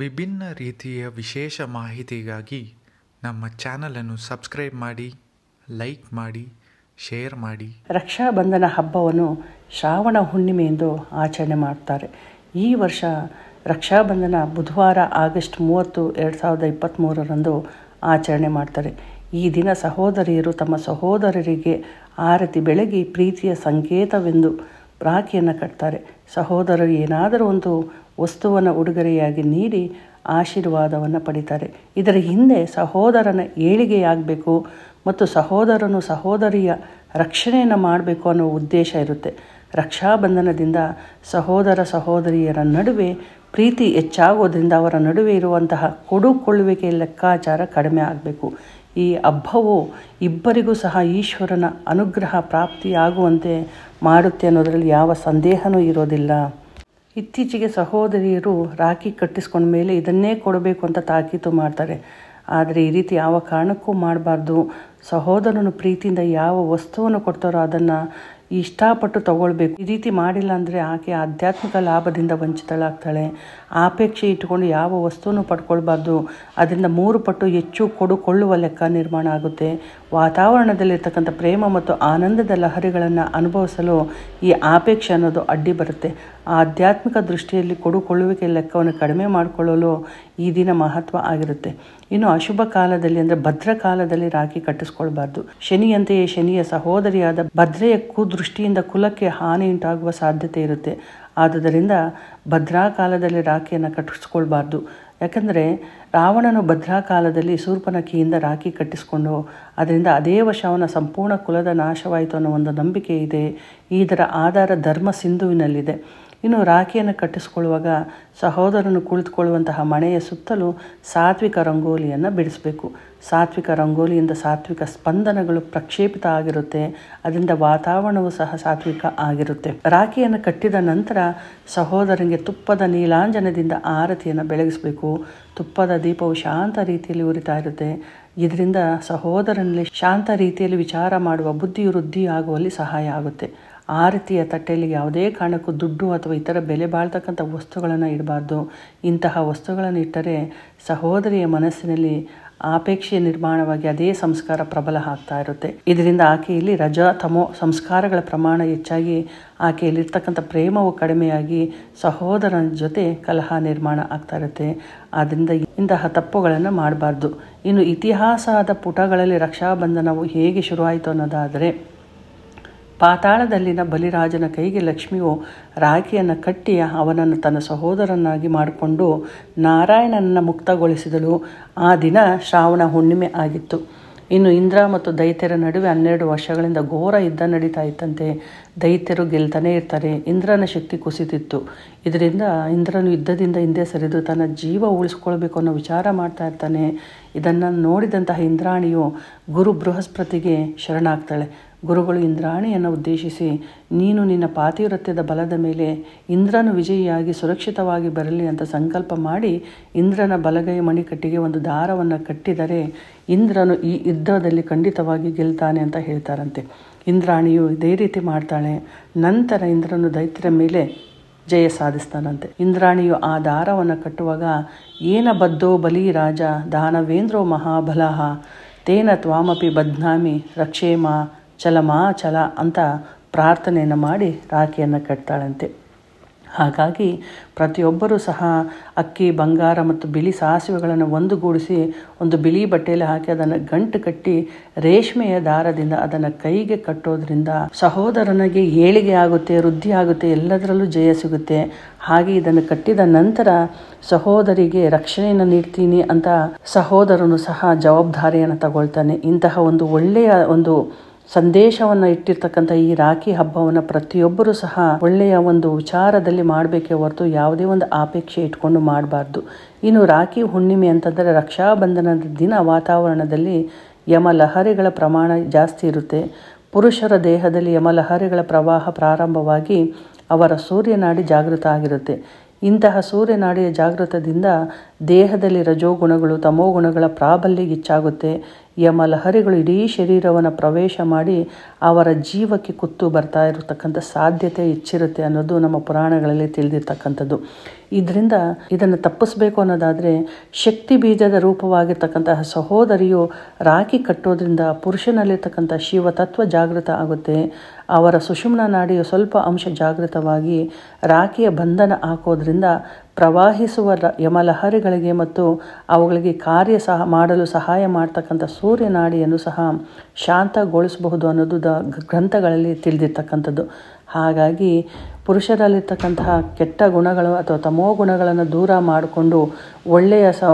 ವಿಭಿನ್ನ ರೀತಿಯ ವಿಶೇಷ ಮಾಹಿತಿಗಾಗಿ ನಮ್ಮ ಚಾನಲನ್ನು ಸಬ್ಸ್ಕ್ರೈಬ್ ಮಾಡಿ ಲೈಕ್ ಮಾಡಿ ಶೇರ್ ಮಾಡಿ ರಕ್ಷಾಬಂಧನ ಹಬ್ಬವನ್ನು ಶ್ರಾವಣ ಹುಣ್ಣಿಮೆ ಎಂದು ಆಚರಣೆ ಮಾಡ್ತಾರೆ ಈ ವರ್ಷ ರಕ್ಷಾಬಂಧನ ಬುಧವಾರ ಆಗಸ್ಟ್ ಮೂವತ್ತು ಎರಡು ಸಾವಿರದ ಇಪ್ಪತ್ತ್ಮೂರರಂದು ಆಚರಣೆ ಮಾಡ್ತಾರೆ ಈ ದಿನ ಸಹೋದರಿಯರು ತಮ್ಮ ಸಹೋದರರಿಗೆ ಆರತಿ ಬೆಳಗಿ ಪ್ರೀತಿಯ ಸಂಕೇತವೆಂದು ರಾಖಿಯನ್ನು ಕಟ್ತಾರೆ ಸಹೋದರರು ಏನಾದರೂ ಒಂದು ವಸ್ತುವನ್ನು ಉಡುಗೊರೆಯಾಗಿ ನೀಡಿ ಆಶೀರ್ವಾದವನ್ನು ಪಡಿತಾರೆ ಇದರ ಹಿಂದೆ ಸಹೋದರನ ಏಳಿಗೆಯಾಗಬೇಕು ಮತ್ತು ಸಹೋದರನು ಸಹೋದರಿಯ ರಕ್ಷಣೆಯನ್ನು ಮಾಡಬೇಕು ಅನ್ನೋ ಉದ್ದೇಶ ಇರುತ್ತೆ ರಕ್ಷಾಬಂಧನದಿಂದ ಸಹೋದರ ಸಹೋದರಿಯರ ನಡುವೆ ಪ್ರೀತಿ ಹೆಚ್ಚಾಗೋದ್ರಿಂದ ಅವರ ನಡುವೆ ಇರುವಂತಹ ಕೊಡುಕೊಳ್ಳುವಿಕೆ ಲೆಕ್ಕಾಚಾರ ಕಡಿಮೆ ಆಗಬೇಕು ಈ ಹಬ್ಬವು ಇಬ್ಬರಿಗೂ ಸಹ ಈಶ್ವರನ ಅನುಗ್ರಹ ಪ್ರಾಪ್ತಿಯಾಗುವಂತೆ ಮಾಡುತ್ತೆ ಅನ್ನೋದರಲ್ಲಿ ಯಾವ ಸಂದೇಹನೂ ಇರೋದಿಲ್ಲ ಇತ್ತೀಚೆಗೆ ಸಹೋದರಿಯರು ರಾಖಿ ಕಟ್ಟಿಸ್ಕೊಂಡ ಮೇಲೆ ಇದನ್ನೇ ಕೊಡಬೇಕು ಅಂತ ತಾಕೀತು ಮಾಡ್ತಾರೆ ಆದರೆ ಈ ರೀತಿ ಯಾವ ಕಾರಣಕ್ಕೂ ಮಾಡಬಾರ್ದು ಸಹೋದರನ ಪ್ರೀತಿಯಿಂದ ಯಾವ ವಸ್ತುವನ್ನು ಕೊಡ್ತಾರೋ ಅದನ್ನು ಇಷ್ಟಪಟ್ಟು ತಗೊಳ್ಬೇಕು ಈ ರೀತಿ ಮಾಡಿಲ್ಲ ಅಂದರೆ ಆಕೆ ಆಧ್ಯಾತ್ಮಿಕ ಲಾಭದಿಂದ ವಂಚಿತಳಾಗ್ತಾಳೆ ಆಪೇಕ್ಷೆ ಇಟ್ಕೊಂಡು ಯಾವ ವಸ್ತುವನ್ನು ಪಡ್ಕೊಳ್ಬಾರ್ದು ಅದರಿಂದ ಮೂರು ಪಟ್ಟು ಹೆಚ್ಚು ಕೊಡುಕೊಳ್ಳುವ ಲೆಕ್ಕ ನಿರ್ಮಾಣ ಆಗುತ್ತೆ ವಾತಾವರಣದಲ್ಲಿರ್ತಕ್ಕಂಥ ಪ್ರೇಮ ಮತ್ತು ಆನಂದದ ಲಹರಿಗಳನ್ನು ಅನುಭವಿಸಲು ಈ ಆಪೇಕ್ಷೆ ಅನ್ನೋದು ಅಡ್ಡಿ ಬರುತ್ತೆ ಆಧ್ಯಾತ್ಮಿಕ ದೃಷ್ಟಿಯಲ್ಲಿ ಕೊಡುಕೊಳ್ಳುವಿಕೆ ಲೆಕ್ಕವನ್ನು ಕಡಿಮೆ ಮಾಡಿಕೊಳ್ಳಲು ಈ ದಿನ ಮಹತ್ವ ಆಗಿರುತ್ತೆ ಇನ್ನು ಅಶುಭ ಕಾಲದಲ್ಲಿ ಅಂದರೆ ಭದ್ರ ಕಾಲದಲ್ಲಿ ರಾಖಿ ಕಟ್ಟಿಸ್ಕೊಳ್ಬಾರ್ದು ಶನಿಯಂತೆಯೇ ಶನಿಯ ಸಹೋದರಿಯಾದ ಭದ್ರೆಯ ಕುದೃಷ್ಟಿಯಿಂದ ಕುಲಕ್ಕೆ ಹಾನಿಯುಂಟಾಗುವ ಸಾಧ್ಯತೆ ಇರುತ್ತೆ ಆದುದರಿಂದ ಭದ್ರಾ ಕಾಲದಲ್ಲಿ ರಾಖಿಯನ್ನು ಕಟ್ಟಿಸ್ಕೊಳ್ಬಾರ್ದು ಯಾಕಂದರೆ ರಾವಣನು ಭದ್ರಾ ಕಾಲದಲ್ಲಿ ಸೂರ್ಪನ ರಾಖಿ ಕಟ್ಟಿಸಿಕೊಂಡು ಅದರಿಂದ ಅದೇ ವರ್ಷ ಅವನ ಸಂಪೂರ್ಣ ಕುಲದ ನಾಶವಾಯಿತು ಅನ್ನೋ ಒಂದು ನಂಬಿಕೆ ಇದೆ ಇದರ ಆಧಾರ ಧರ್ಮ ಸಿಂಧುವಿನಲ್ಲಿದೆ ಇನ್ನು ರಾಖಿಯನ್ನು ಕಟ್ಟಿಸ್ಕೊಳ್ಳುವಾಗ ಸಹೋದರನು ಕುಳಿತುಕೊಳ್ಳುವಂತಹ ಮನೆಯ ಸುತ್ತಲೂ ಸಾತ್ವಿಕ ರಂಗೋಲಿಯನ್ನು ಬಿಡಿಸಬೇಕು ಸಾತ್ವಿಕ ರಂಗೋಲಿಯಿಂದ ಸಾತ್ವಿಕ ಸ್ಪಂದನಗಳು ಪ್ರಕ್ಷೇಪಿತ ಆಗಿರುತ್ತೆ ಅದರಿಂದ ವಾತಾವರಣವೂ ಸಹ ಸಾತ್ವಿಕ ಆಗಿರುತ್ತೆ ರಾಖಿಯನ್ನು ಕಟ್ಟಿದ ನಂತರ ಸಹೋದರನಿಗೆ ತುಪ್ಪದ ನೀಲಾಂಜನದಿಂದ ಆರತಿಯನ್ನು ಬೆಳಗಿಸಬೇಕು ತುಪ್ಪದ ದೀಪವು ಶಾಂತ ರೀತಿಯಲ್ಲಿ ಉರಿತಾ ಇರುತ್ತೆ ಇದರಿಂದ ಸಹೋದರನಲ್ಲಿ ಶಾಂತ ರೀತಿಯಲ್ಲಿ ವಿಚಾರ ಮಾಡುವ ಬುದ್ಧಿ ವೃದ್ಧಿ ಆಗುವಲ್ಲಿ ಸಹಾಯ ಆಗುತ್ತೆ ಆ ರೀತಿಯ ತಟ್ಟೆಯಲ್ಲಿ ಯಾವುದೇ ಕಾರಣಕ್ಕೂ ದುಡ್ಡು ಅಥವಾ ಇತರ ಬೆಲೆ ಬಾಳ್ತಕ್ಕಂಥ ವಸ್ತುಗಳನ್ನು ಇಡಬಾರ್ದು ಇಂತಹ ವಸ್ತುಗಳನ್ನು ಇಟ್ಟರೆ ಸಹೋದರಿಯ ಮನಸ್ಸಿನಲ್ಲಿ ಆಪೇಕ್ಷೆ ನಿರ್ಮಾಣವಾಗಿ ಅದೇ ಸಂಸ್ಕಾರ ಪ್ರಬಲ ಆಗ್ತಾ ಇರುತ್ತೆ ಇದರಿಂದ ಆಕೆಯಲ್ಲಿ ರಜಾ ತಮೋ ಸಂಸ್ಕಾರಗಳ ಪ್ರಮಾಣ ಹೆಚ್ಚಾಗಿ ಆಕೆಯಲ್ಲಿರ್ತಕ್ಕಂಥ ಪ್ರೇಮವು ಕಡಿಮೆಯಾಗಿ ಸಹೋದರನ ಜೊತೆ ಕಲಹ ನಿರ್ಮಾಣ ಆಗ್ತಾ ಇರುತ್ತೆ ಆದ್ದರಿಂದ ಇಂತಹ ತಪ್ಪುಗಳನ್ನು ಮಾಡಬಾರ್ದು ಇನ್ನು ಇತಿಹಾಸದ ಪುಟಗಳಲ್ಲಿ ರಕ್ಷಾಬಂಧನವು ಹೇಗೆ ಶುರುವಾಯಿತು ಅನ್ನೋದಾದರೆ ಪಾತಾಳದಲ್ಲಿನ ಬಲಿರಾಜನ ಕೈಗೆ ಲಕ್ಷ್ಮಿಯು ರಾಖಿಯನ್ನು ಕಟ್ಟಿ ಅವನನ್ನು ತನ್ನ ಸಹೋದರನಾಗಿ ಮಾಡಿಕೊಂಡು ನಾರಾಯಣನನ್ನು ಮುಕ್ತಗೊಳಿಸಿದಳು ಆ ದಿನ ಶ್ರಾವಣ ಹುಣ್ಣಿಮೆ ಆಗಿತ್ತು ಇನ್ನು ಇಂದ್ರ ಮತ್ತು ದೈತ್ಯರ ನಡುವೆ ಹನ್ನೆರಡು ವರ್ಷಗಳಿಂದ ಘೋರ ಯುದ್ಧ ನಡೀತಾ ಇತ್ತಂತೆ ದೈತ್ಯರು ಗೆಲ್ತಾನೇ ಇರ್ತಾರೆ ಇಂದ್ರನ ಶಕ್ತಿ ಕುಸಿತಿತ್ತು ಇದರಿಂದ ಇಂದ್ರನು ಯುದ್ಧದಿಂದ ಹಿಂದೆ ಸರಿದು ತನ್ನ ಜೀವ ಉಳಿಸ್ಕೊಳ್ಬೇಕು ಅನ್ನೋ ವಿಚಾರ ಮಾಡ್ತಾ ಇರ್ತಾನೆ ಇದನ್ನು ನೋಡಿದಂತಹ ಇಂದ್ರಾಣಿಯು ಗುರು ಬೃಹಸ್ಪತಿಗೆ ಶರಣಾಗ್ತಾಳೆ ಗುರುಗಳು ಇಂದ್ರಾಣಿಯನ್ನು ಉದ್ದೇಶಿಸಿ ನೀನು ನಿನ್ನ ಪಾತಿವೃತ್ಯದ ಬಲದ ಮೇಲೆ ಇಂದ್ರನು ವಿಜಯಿಯಾಗಿ ಸುರಕ್ಷಿತವಾಗಿ ಬರಲಿ ಅಂತ ಸಂಕಲ್ಪ ಮಾಡಿ ಇಂದ್ರನ ಬಲಗೈ ಮಣಿಕಟ್ಟಿಗೆ ಒಂದು ದಾರವನ್ನು ಕಟ್ಟಿದರೆ ಇಂದ್ರನು ಈ ಯುದ್ಧದಲ್ಲಿ ಖಂಡಿತವಾಗಿ ಗೆಲ್ತಾನೆ ಅಂತ ಹೇಳ್ತಾರಂತೆ ಇಂದ್ರಾಣಿಯು ಇದೇ ರೀತಿ ಮಾಡ್ತಾಳೆ ನಂತರ ಇಂದ್ರನು ದೈತ್ಯರ ಮೇಲೆ ಜಯ ಸಾಧಿಸ್ತಾನಂತೆ ಇಂದ್ರಾಣಿಯು ಆ ದಾರವನ್ನು ಕಟ್ಟುವಾಗ ಏನ ಬದ್ಧೋ ಬಲಿ ರಾಜ ದಾನವೇಂದ್ರೋ ಮಹಾಬಲಹ ತೇನ ತ್ವಾಮಪಿ ಬದ್ನಾಮಿ ರಕ್ಷೇಮ ಚಲಮಾ ಚಲ ಅಂತ ಪ್ರಾರ್ಥನೆಯನ್ನು ಮಾಡಿ ರಾಖಿಯನ್ನು ಕಟ್ತಾಳಂತೆ ಹಾಗಾಗಿ ಪ್ರತಿಯೊಬ್ಬರೂ ಸಹ ಅಕ್ಕಿ ಬಂಗಾರ ಮತ್ತು ಬಿಳಿ ಸಾಸಿವೆಗಳನ್ನು ಒಂದುಗೂಡಿಸಿ ಒಂದು ಬಿಳಿ ಬಟ್ಟೆಯಲ್ಲಿ ಹಾಕಿ ಅದನ್ನು ಗಂಟು ಕಟ್ಟಿ ರೇಷ್ಮೆಯ ದಾರದಿಂದ ಅದನ್ನು ಕೈಗೆ ಕಟ್ಟೋದ್ರಿಂದ ಸಹೋದರನಿಗೆ ಏಳಿಗೆ ಆಗುತ್ತೆ ವೃದ್ಧಿ ಆಗುತ್ತೆ ಎಲ್ಲದರಲ್ಲೂ ಜಯ ಸಿಗುತ್ತೆ ಹಾಗೆ ಇದನ್ನು ಕಟ್ಟಿದ ನಂತರ ಸಹೋದರಿಗೆ ರಕ್ಷಣೆಯನ್ನು ನೀಡ್ತೀನಿ ಅಂತ ಸಹೋದರನು ಸಹ ಜವಾಬ್ದಾರಿಯನ್ನು ತಗೊಳ್ತಾನೆ ಇಂತಹ ಒಂದು ಒಳ್ಳೆಯ ಒಂದು ಸಂದೇಶವನ್ನು ಇಟ್ಟಿರ್ತಕ್ಕಂಥ ಈ ರಾಖಿ ಹಬ್ಬವನ್ನು ಪ್ರತಿಯೊಬ್ಬರೂ ಸಹ ಒಳ್ಳೆಯ ಒಂದು ವಿಚಾರದಲ್ಲಿ ಮಾಡಬೇಕೇ ಹೊರತು ಯಾವುದೇ ಒಂದು ಆಪೇಕ್ಷೆ ಇಟ್ಕೊಂಡು ಮಾಡಬಾರ್ದು ಇನ್ನು ರಾಖಿ ಹುಣ್ಣಿಮೆ ಅಂತಂದರೆ ರಕ್ಷಾಬಂಧನದ ದಿನ ವಾತಾವರಣದಲ್ಲಿ ಯಮಲಹರಿಗಳ ಪ್ರಮಾಣ ಜಾಸ್ತಿ ಇರುತ್ತೆ ಪುರುಷರ ದೇಹದಲ್ಲಿ ಯಮಲಹರಿಗಳ ಪ್ರವಾಹ ಪ್ರಾರಂಭವಾಗಿ ಅವರ ಸೂರ್ಯನಾಡಿ ಜಾಗೃತ ಆಗಿರುತ್ತೆ ಇಂತಹ ಸೂರ್ಯನಾಡಿಯ ಜಾಗೃತದಿಂದ ದೇಹದಲ್ಲಿ ರಜೋಗುಣಗಳು ತಮೋಗುಣಗಳ ಪ್ರಾಬಲ್ಯ ಹೆಚ್ಚಾಗುತ್ತೆ ಯಮ ಲಹರಿಗಳು ಇಡೀ ಶರೀರವನ್ನು ಪ್ರವೇಶ ಮಾಡಿ ಅವರ ಜೀವಕ್ಕೆ ಕುತ್ತು ಬರ್ತಾ ಇರತಕ್ಕಂಥ ಸಾಧ್ಯತೆ ಹೆಚ್ಚಿರುತ್ತೆ ಅನ್ನೋದು ನಮ್ಮ ಪುರಾಣಗಳಲ್ಲಿ ತಿಳಿದಿರ್ತಕ್ಕಂಥದ್ದು ಇದರಿಂದ ಇದನ್ನು ತಪ್ಪಿಸ್ಬೇಕು ಅನ್ನೋದಾದರೆ ಶಕ್ತಿ ಬೀಜದ ರೂಪವಾಗಿರ್ತಕ್ಕಂತಹ ಸಹೋದರಿಯು ರಾಖಿ ಕಟ್ಟೋದ್ರಿಂದ ಪುರುಷನಲ್ಲಿರ್ತಕ್ಕಂಥ ಶಿವತತ್ವ ಜಾಗೃತ ಆಗುತ್ತೆ ಅವರ ಸುಷುಮ್ನ ನಾಡಿಯು ಸ್ವಲ್ಪ ಅಂಶ ಜಾಗೃತವಾಗಿ ರಾಖಿಯ ಬಂಧನ ಹಾಕೋದ್ರಿಂದ ಪ್ರವಾಹಿಸುವ ಯಮಲಹರಿಗಳಿಗೆ ಮತ್ತು ಅವುಗಳಿಗೆ ಕಾರ್ಯ ಸಹ ಮಾಡಲು ಸಹಾಯ ಮಾಡ್ತಕ್ಕಂಥ ಸೂರ್ಯನಾಡಿಯನ್ನು ಸಹ ಶಾಂತಗೊಳಿಸಬಹುದು ಅನ್ನೋದು ದ ಗ್ರಂಥಗಳಲ್ಲಿ ತಿಳಿದಿರ್ತಕ್ಕಂಥದ್ದು ಹಾಗಾಗಿ ಪುರುಷರಲ್ಲಿರ್ತಕ್ಕಂತಹ ಕೆಟ್ಟ ಗುಣಗಳು ಅಥವಾ ತಮೋ ಗುಣಗಳನ್ನು ದೂರ ಮಾಡಿಕೊಂಡು ಒಳ್ಳೆಯ ಸ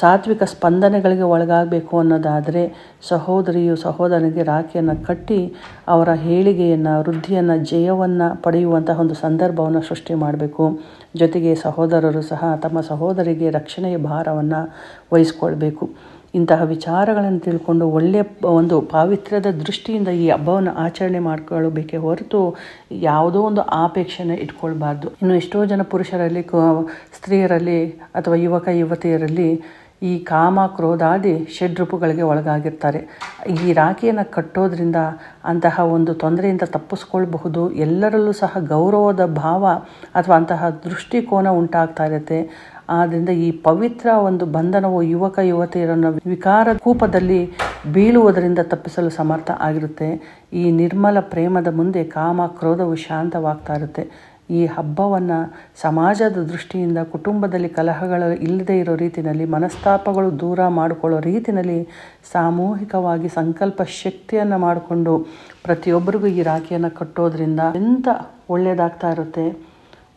ಸಾತ್ವಿಕ ಸ್ಪಂದನೆಗಳಿಗೆ ಒಳಗಾಗಬೇಕು ಅನ್ನೋದಾದರೆ ಸಹೋದರಿಯು ಸಹೋದರನಿಗೆ ರಾಖಿಯನ್ನು ಕಟ್ಟಿ ಅವರ ಹೇಳಿಗೆಯನ್ನು ವೃದ್ಧಿಯನ್ನು ಜಯವನ್ನು ಪಡೆಯುವಂತಹ ಒಂದು ಸಂದರ್ಭವನ್ನು ಸೃಷ್ಟಿ ಮಾಡಬೇಕು ಜೊತೆಗೆ ಸಹೋದರರು ಸಹ ತಮ್ಮ ಸಹೋದರಿಗೆ ರಕ್ಷಣೆಯ ಭಾರವನ್ನು ವಹಿಸ್ಕೊಳ್ಬೇಕು ಇಂತಹ ವಿಚಾರಗಳನ್ನು ತಿಳ್ಕೊಂಡು ಒಳ್ಳೆಯ ಒಂದು ಪಾವಿತ್ರ್ಯದ ದೃಷ್ಟಿಯಿಂದ ಈ ಹಬ್ಬವನ್ನು ಆಚರಣೆ ಮಾಡಿಕೊಳ್ಳಬೇಕೆ ಹೊರತು ಯಾವುದೋ ಒಂದು ಆಪೇಕ್ಷೆನ ಇಟ್ಕೊಳ್ಬಾರ್ದು ಇನ್ನು ಎಷ್ಟೋ ಜನ ಪುರುಷರಲ್ಲಿ ಸ್ತ್ರೀಯರಲ್ಲಿ ಅಥವಾ ಯುವಕ ಯುವತಿಯರಲ್ಲಿ ಈ ಕಾಮ ಕ್ರೋಧಾದಿ ಷಡ್ರೂಪುಗಳಿಗೆ ಒಳಗಾಗಿರ್ತಾರೆ ಈ ರಾಖಿಯನ್ನು ಕಟ್ಟೋದ್ರಿಂದ ಅಂತಹ ಒಂದು ತೊಂದರೆಯಿಂದ ತಪ್ಪಿಸ್ಕೊಳ್ಬಹುದು ಎಲ್ಲರಲ್ಲೂ ಸಹ ಗೌರವದ ಭಾವ ಅಥವಾ ಅಂತಹ ದೃಷ್ಟಿಕೋನ ಉಂಟಾಗ್ತಾ ಇರುತ್ತೆ ಆದ್ದರಿಂದ ಈ ಪವಿತ್ರ ಒಂದು ಬಂಧನವು ಯುವಕ ಯುವತಿಯರನ್ನು ವಿಕಾರ ಕೂಪದಲ್ಲಿ ಬೀಳುವುದರಿಂದ ತಪ್ಪಿಸಲು ಸಮರ್ಥ ಆಗಿರುತ್ತೆ ಈ ನಿರ್ಮಲ ಪ್ರೇಮದ ಮುಂದೆ ಕಾಮ ಕ್ರೋಧವು ಶಾಂತವಾಗ್ತಾ ಇರುತ್ತೆ ಈ ಹಬ್ಬವನ್ನು ಸಮಾಜದ ದೃಷ್ಟಿಯಿಂದ ಕುಟುಂಬದಲ್ಲಿ ಕಲಹಗಳು ಇಲ್ಲದೇ ಇರೋ ರೀತಿಯಲ್ಲಿ ಮನಸ್ತಾಪಗಳು ದೂರ ಮಾಡಿಕೊಳ್ಳೋ ರೀತಿಯಲ್ಲಿ ಸಾಮೂಹಿಕವಾಗಿ ಸಂಕಲ್ಪ ಶಕ್ತಿಯನ್ನು ಮಾಡಿಕೊಂಡು ಪ್ರತಿಯೊಬ್ಬರಿಗೂ ಈ ರಾಖಿಯನ್ನು ಕಟ್ಟೋದ್ರಿಂದ ಎಂಥ ಒಳ್ಳೆಯದಾಗ್ತಾ ಇರುತ್ತೆ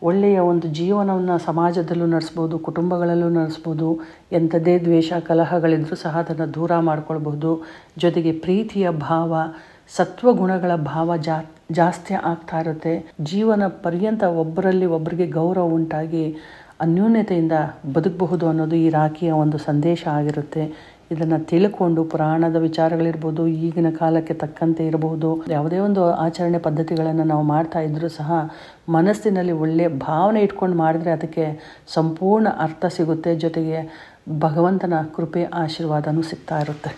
ಒಳ್ಳೆಯ ಒಂದು ಜೀವನವನ್ನು ಸಮಾಜದಲ್ಲೂ ನಡೆಸ್ಬೋದು ಕುಟುಂಬಗಳಲ್ಲೂ ನಡೆಸ್ಬೋದು ಎಂಥದೇ ದ್ವೇಷ ಕಲಹಗಳಿದ್ದರೂ ಸಹ ಅದನ್ನು ದೂರ ಮಾಡ್ಕೊಳ್ಬೋದು ಜೊತೆಗೆ ಪ್ರೀತಿಯ ಭಾವ ಸತ್ವಗುಣಗಳ ಭಾವ ಜಾ ಜಾಸ್ತಿ ಆಗ್ತಾ ಇರುತ್ತೆ ಜೀವನ ಪರ್ಯಂತ ಒಬ್ಬರಲ್ಲಿ ಒಬ್ಬರಿಗೆ ಗೌರವ ಉಂಟಾಗಿ ಅನ್ಯೋನ್ಯತೆಯಿಂದ ಬದುಕಬಹುದು ಅನ್ನೋದು ಈ ರಾಖಿಯ ಒಂದು ಸಂದೇಶ ಆಗಿರುತ್ತೆ ಇದನ್ನು ತಿಳ್ಕೊಂಡು ಪುರಾಣದ ವಿಚಾರಗಳಿರ್ಬೋದು ಈಗಿನ ಕಾಲಕ್ಕೆ ತಕ್ಕಂತೆ ಇರಬಹುದು ಯಾವುದೇ ಒಂದು ಆಚರಣೆ ಪದ್ಧತಿಗಳನ್ನು ನಾವು ಮಾಡ್ತಾ ಇದ್ದರೂ ಸಹ ಮನಸ್ಸಿನಲ್ಲಿ ಒಳ್ಳೆಯ ಭಾವನೆ ಇಟ್ಕೊಂಡು ಮಾಡಿದ್ರೆ ಅದಕ್ಕೆ ಸಂಪೂರ್ಣ ಅರ್ಥ ಸಿಗುತ್ತೆ ಜೊತೆಗೆ ಭಗವಂತನ ಕೃಪೆ ಆಶೀರ್ವಾದನೂ ಸಿಗ್ತಾ ಇರುತ್ತೆ